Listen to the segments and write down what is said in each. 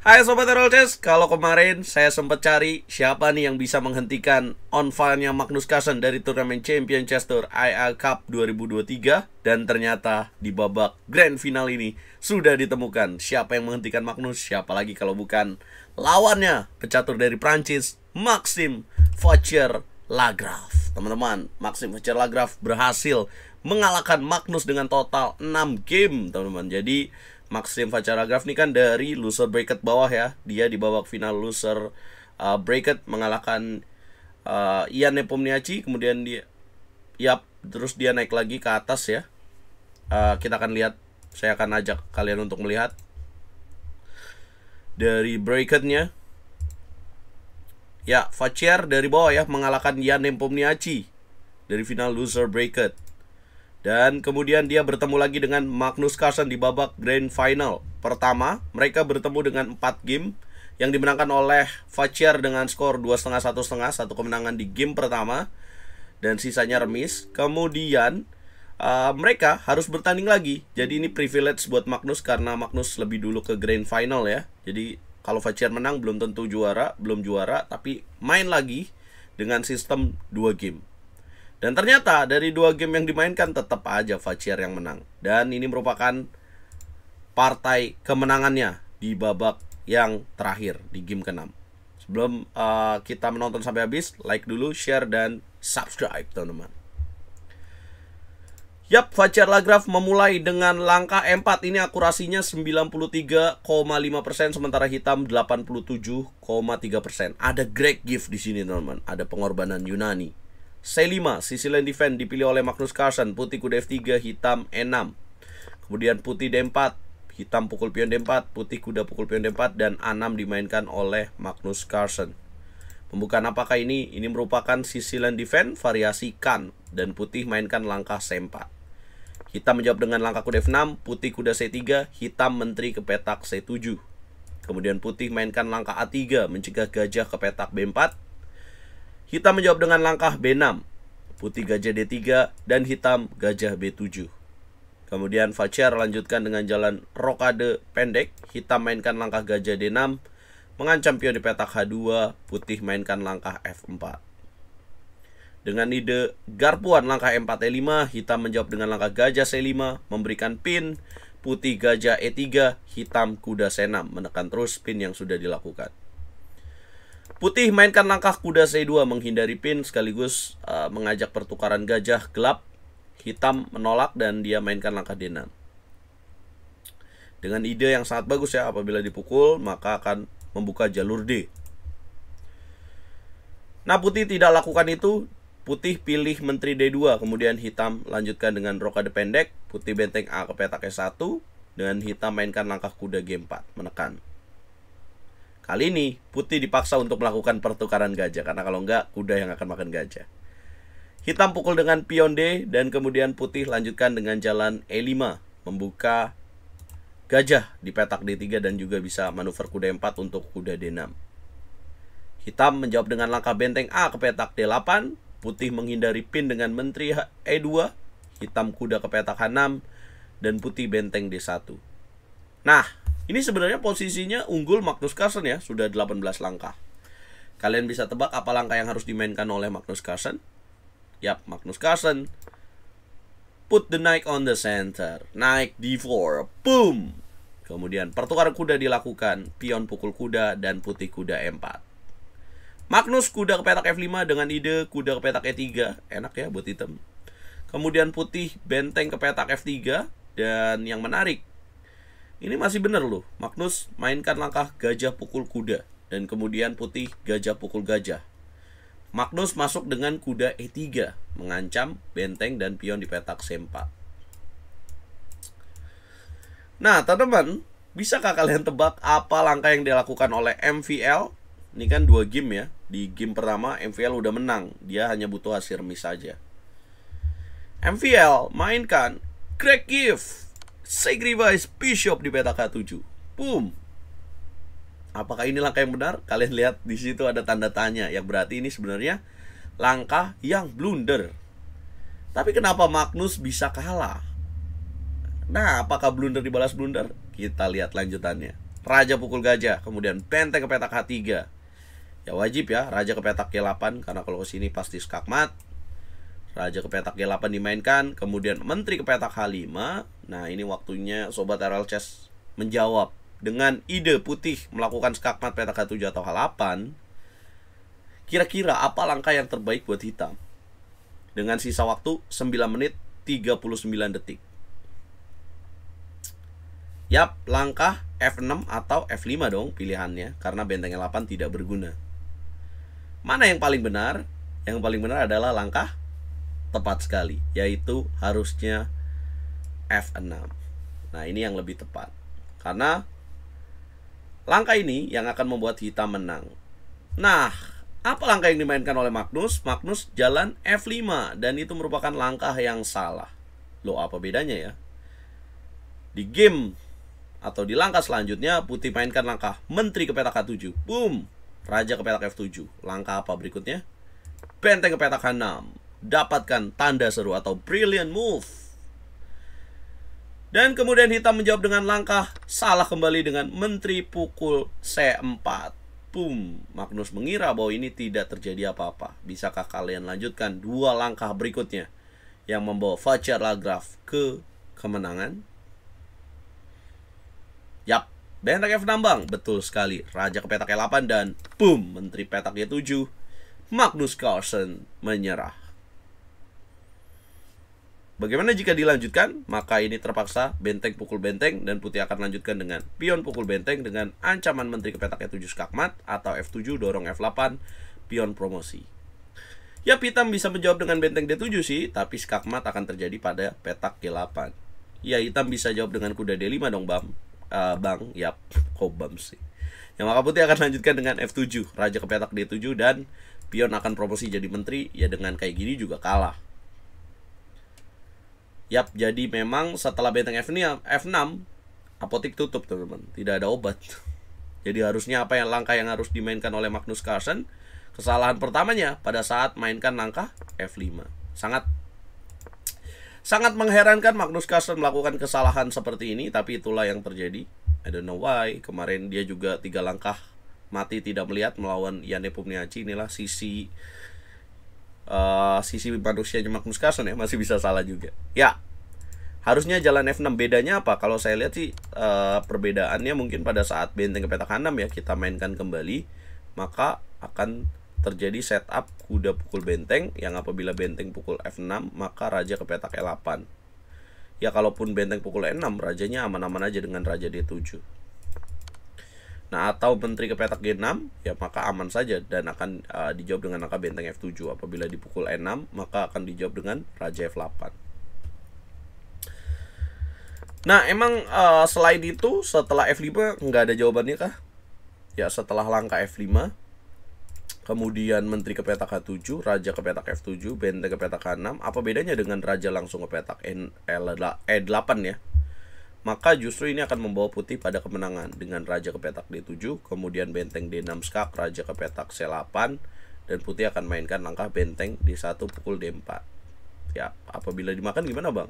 Hai Sobat Herolces, kalau kemarin saya sempat cari siapa nih yang bisa menghentikan on fire-nya Magnus Carlsen dari turnamen Champion Chester IR Cup 2023 dan ternyata di babak grand final ini sudah ditemukan siapa yang menghentikan Magnus, siapa lagi kalau bukan lawannya pecatur dari Prancis Maxim Vacher Lagraf. Teman-teman, Maxim Vacher Lagraf berhasil mengalahkan Magnus dengan total 6 game, teman-teman. Jadi Maxim Fajaragraf ini kan dari loser bracket bawah ya. Dia di babak final loser uh, bracket mengalahkan uh, Ian Nepomniachtchi kemudian dia yap terus dia naik lagi ke atas ya. Uh, kita akan lihat saya akan ajak kalian untuk melihat dari bracketnya ya Fajar dari bawah ya mengalahkan Ian Nepomniachtchi dari final loser bracket dan kemudian dia bertemu lagi dengan Magnus Carlsen di babak Grand Final. Pertama, mereka bertemu dengan 4 game yang dimenangkan oleh Fajar dengan skor 2,5 1,5 satu kemenangan di game pertama dan sisanya remis. Kemudian uh, mereka harus bertanding lagi. Jadi ini privilege buat Magnus karena Magnus lebih dulu ke Grand Final ya. Jadi kalau Fajar menang belum tentu juara, belum juara tapi main lagi dengan sistem 2 game. Dan ternyata dari dua game yang dimainkan tetap aja Fajar yang menang. Dan ini merupakan partai kemenangannya di babak yang terakhir di game ke-6. Sebelum uh, kita menonton sampai habis, like dulu, share, dan subscribe teman-teman. Yap, Fajar Lagraf memulai dengan langkah m 4 ini akurasinya 93,5% sementara hitam 87,3%. Ada great gift di sini teman-teman, ada pengorbanan Yunani. C5, sisi Sicilian Defense dipilih oleh Magnus Carlsen, putih kuda F3, hitam E6. Kemudian putih D4, hitam pukul pion D4, putih kuda pukul pion D4 dan A6 dimainkan oleh Magnus Carlsen. Pembukaan apakah ini? Ini merupakan sisi Sicilian Defense variasi kan dan putih mainkan langkah C4. Hitam menjawab dengan langkah kuda F6, putih kuda C3, hitam menteri ke petak C7. Kemudian putih mainkan langkah A3 mencegah gajah ke petak B4, Hitam menjawab dengan langkah B6, putih gajah D3, dan hitam gajah B7. Kemudian Fajar lanjutkan dengan jalan rokade pendek, hitam mainkan langkah gajah D6, mengancam pion di petak H2, putih mainkan langkah F4. Dengan ide garpuan langkah m 4 E5, hitam menjawab dengan langkah gajah C5, memberikan pin, putih gajah E3, hitam kuda C6, menekan terus pin yang sudah dilakukan. Putih mainkan langkah kuda C2 menghindari pin sekaligus uh, mengajak pertukaran gajah gelap. Hitam menolak dan dia mainkan langkah D6. Dengan ide yang sangat bagus ya apabila dipukul maka akan membuka jalur D. Nah putih tidak lakukan itu Putih pilih menteri D2 Kemudian hitam lanjutkan dengan rokade pendek Putih benteng A ke petak E1 Dengan hitam mainkan langkah kuda G4 Menekan Hal ini, putih dipaksa untuk melakukan pertukaran gajah, karena kalau enggak, kuda yang akan makan gajah. Hitam pukul dengan pion D, dan kemudian putih lanjutkan dengan jalan E5, membuka gajah di petak D3 dan juga bisa manuver kuda e 4 untuk kuda D6. Hitam menjawab dengan langkah benteng A ke petak D8, putih menghindari pin dengan menteri E2, hitam kuda ke petak H6, dan putih benteng D1. Nah, ini sebenarnya posisinya unggul Magnus Carlsen ya, sudah 18 langkah. Kalian bisa tebak apa langkah yang harus dimainkan oleh Magnus Carlsen? Yap, Magnus Carlsen. Put the knight on the center. Knight d4. Boom. Kemudian pertukaran kuda dilakukan, pion pukul kuda dan putih kuda m 4 Magnus kuda ke petak F5 dengan ide kuda ke petak E3. Enak ya buat item. Kemudian putih benteng ke petak F3 dan yang menarik ini masih benar loh, Magnus mainkan langkah gajah pukul kuda dan kemudian putih gajah pukul gajah. Magnus masuk dengan kuda E3, mengancam benteng dan pion di petak C4. Nah, teman-teman, bisakah kalian tebak apa langkah yang dilakukan oleh MVL? Ini kan dua game ya. Di game pertama MVL udah menang, dia hanya butuh hasil remis saja. MVL mainkan Greg Gift sacrifice bishop di peta K7. Boom. Apakah ini langkah yang benar? Kalian lihat di situ ada tanda tanya yang berarti ini sebenarnya langkah yang blunder. Tapi kenapa Magnus bisa kalah? Nah, apakah blunder dibalas blunder? Kita lihat lanjutannya. Raja pukul gajah, kemudian benteng ke petak H3. Ya wajib ya, raja ke petak k 8 karena kalau ke sini pasti skakmat. Raja ke petak G8 dimainkan, kemudian menteri ke petak H5. Nah, ini waktunya sobat RL Chess menjawab dengan ide putih melakukan skakmat petak H7 atau H8. Kira-kira apa langkah yang terbaik buat hitam? Dengan sisa waktu 9 menit 39 detik. Yap, langkah F6 atau F5 dong pilihannya karena benteng 8 tidak berguna. Mana yang paling benar? Yang paling benar adalah langkah tepat sekali, yaitu harusnya F6. Nah, ini yang lebih tepat. Karena langkah ini yang akan membuat hitam menang. Nah, apa langkah yang dimainkan oleh Magnus? Magnus jalan F5 dan itu merupakan langkah yang salah. Loh, apa bedanya ya? Di game atau di langkah selanjutnya putih mainkan langkah menteri ke petak K7. Boom. Raja ke petak F7. Langkah apa berikutnya? Benteng ke petak H6 dapatkan tanda seru atau brilliant move. Dan kemudian hitam menjawab dengan langkah salah kembali dengan menteri pukul C4. Boom, Magnus mengira bahwa ini tidak terjadi apa-apa. Bisakah kalian lanjutkan dua langkah berikutnya yang membawa Fajar Lagraf ke kemenangan? Yap, bentak F nambang, betul sekali. Raja ke petak E8 dan boom, menteri petak E7. Magnus Carlsen menyerah. Bagaimana jika dilanjutkan? Maka ini terpaksa benteng pukul benteng dan putih akan lanjutkan dengan pion pukul benteng dengan ancaman menteri ke petak E7 skakmat atau F7 dorong F8 pion promosi. Ya hitam bisa menjawab dengan benteng D7 sih, tapi skakmat akan terjadi pada petak G8. Ya hitam bisa jawab dengan kuda D5 dong bang Uh, eh, bang, yap, kobam sih. Ya maka putih akan lanjutkan dengan F7, raja ke petak D7 dan pion akan promosi jadi menteri ya dengan kayak gini juga kalah. Yap, jadi memang setelah benteng F6, F6 apotik tutup teman-teman, tidak ada obat. Jadi harusnya apa yang langkah yang harus dimainkan oleh Magnus Carlsen? Kesalahan pertamanya pada saat mainkan langkah F5. Sangat sangat mengherankan Magnus Carlsen melakukan kesalahan seperti ini, tapi itulah yang terjadi. I don't know why. Kemarin dia juga tiga langkah mati tidak melihat melawan Yane Pumniachi. Inilah sisi uh, sisi manusianya Magnus Carlsen ya masih bisa salah juga. Ya, harusnya jalan F6 bedanya apa? Kalau saya lihat sih uh, perbedaannya mungkin pada saat benteng ke petak 6 ya kita mainkan kembali maka akan terjadi setup kuda pukul benteng yang apabila benteng pukul F6 maka raja ke petak E8. Ya kalaupun benteng pukul E6 rajanya aman-aman aja dengan raja D7. Nah, atau menteri ke petak G6, ya maka aman saja dan akan uh, dijawab dengan angka benteng F7. Apabila dipukul E6, maka akan dijawab dengan raja F8. Nah, emang uh, selain itu setelah F5 nggak ada jawabannya kah? Ya, setelah langkah F5, kemudian menteri ke petak H7, raja ke petak F7, benteng ke petak H6, apa bedanya dengan raja langsung ke petak N, L, E8 ya? maka justru ini akan membawa putih pada kemenangan dengan raja ke petak D7, kemudian benteng D6 skak, raja ke petak C8, dan putih akan mainkan langkah benteng D1 pukul D4. Ya, apabila dimakan gimana bang?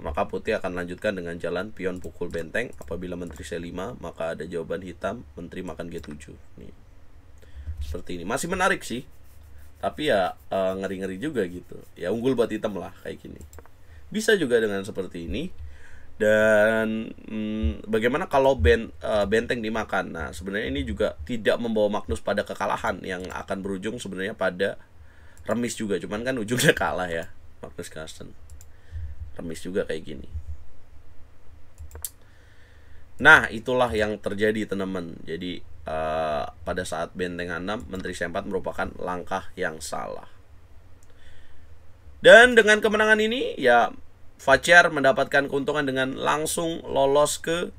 Maka putih akan lanjutkan dengan jalan pion pukul benteng, apabila menteri C5, maka ada jawaban hitam, menteri makan G7. Nih. Seperti ini, masih menarik sih, tapi ya eh, ngeri-ngeri juga gitu. Ya unggul buat hitam lah kayak gini. Bisa juga dengan seperti ini, dan hmm, bagaimana kalau ben, uh, benteng dimakan nah sebenarnya ini juga tidak membawa Magnus pada kekalahan yang akan berujung sebenarnya pada remis juga cuman kan ujungnya kalah ya Magnus Carlsen remis juga kayak gini nah itulah yang terjadi teman-teman jadi uh, pada saat benteng 6, Menteri Sempat merupakan langkah yang salah dan dengan kemenangan ini ya Fajar mendapatkan keuntungan dengan langsung lolos ke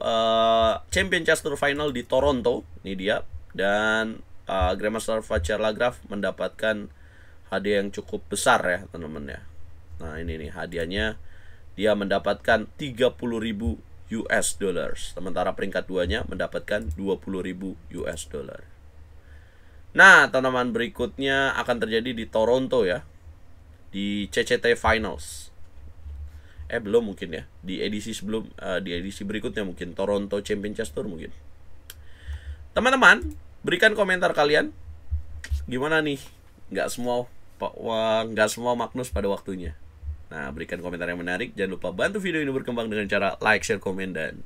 uh, Champion Chester Final di Toronto. Ini dia. Dan uh, Grandmaster Fajar Lagraf mendapatkan hadiah yang cukup besar ya teman-teman ya. Nah ini nih hadiahnya dia mendapatkan 30.000 US dollars. Sementara peringkat duanya mendapatkan 20.000 US dollar. Nah, teman-teman berikutnya akan terjadi di Toronto ya di CCT Finals. Eh belum mungkin ya. Di edisi sebelum uh, di edisi berikutnya mungkin Toronto Championship Tour mungkin. Teman-teman, berikan komentar kalian. Gimana nih? Nggak semua nggak semua Magnus pada waktunya. Nah, berikan komentar yang menarik. Jangan lupa bantu video ini berkembang dengan cara like, share, komen, dan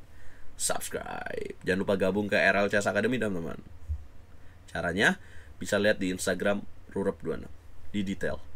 subscribe. Jangan lupa gabung ke RL Chess Academy, teman-teman. Caranya bisa lihat di Instagram Rurup26 di detail.